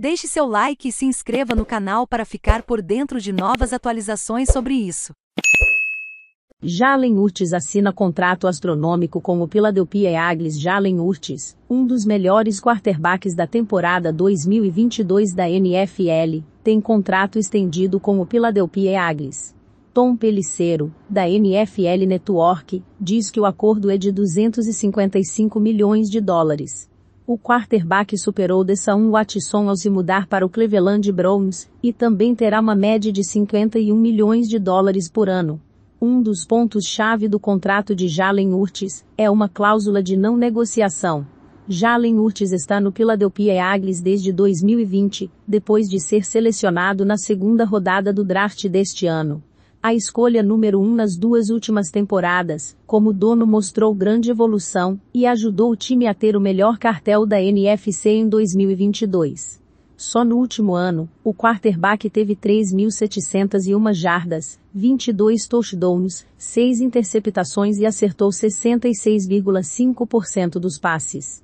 Deixe seu like e se inscreva no canal para ficar por dentro de novas atualizações sobre isso. Jalen Urtis assina contrato astronômico com o Philadelphia Eagles. Jalen Urtis, um dos melhores quarterbacks da temporada 2022 da NFL, tem contrato estendido com o Philadelphia Eagles. Tom Pelicero, da NFL Network, diz que o acordo é de 255 milhões de dólares o quarterback superou Deshaun Watson ao se mudar para o Cleveland Browns, e também terá uma média de 51 milhões de dólares por ano. Um dos pontos-chave do contrato de Jalen Hurts é uma cláusula de não negociação. Jalen Hurts está no Philadelphia Eagles desde 2020, depois de ser selecionado na segunda rodada do draft deste ano. A escolha número 1 um nas duas últimas temporadas, como dono mostrou grande evolução e ajudou o time a ter o melhor cartel da NFC em 2022. Só no último ano, o quarterback teve 3.701 jardas, 22 touchdowns, 6 interceptações e acertou 66,5% dos passes.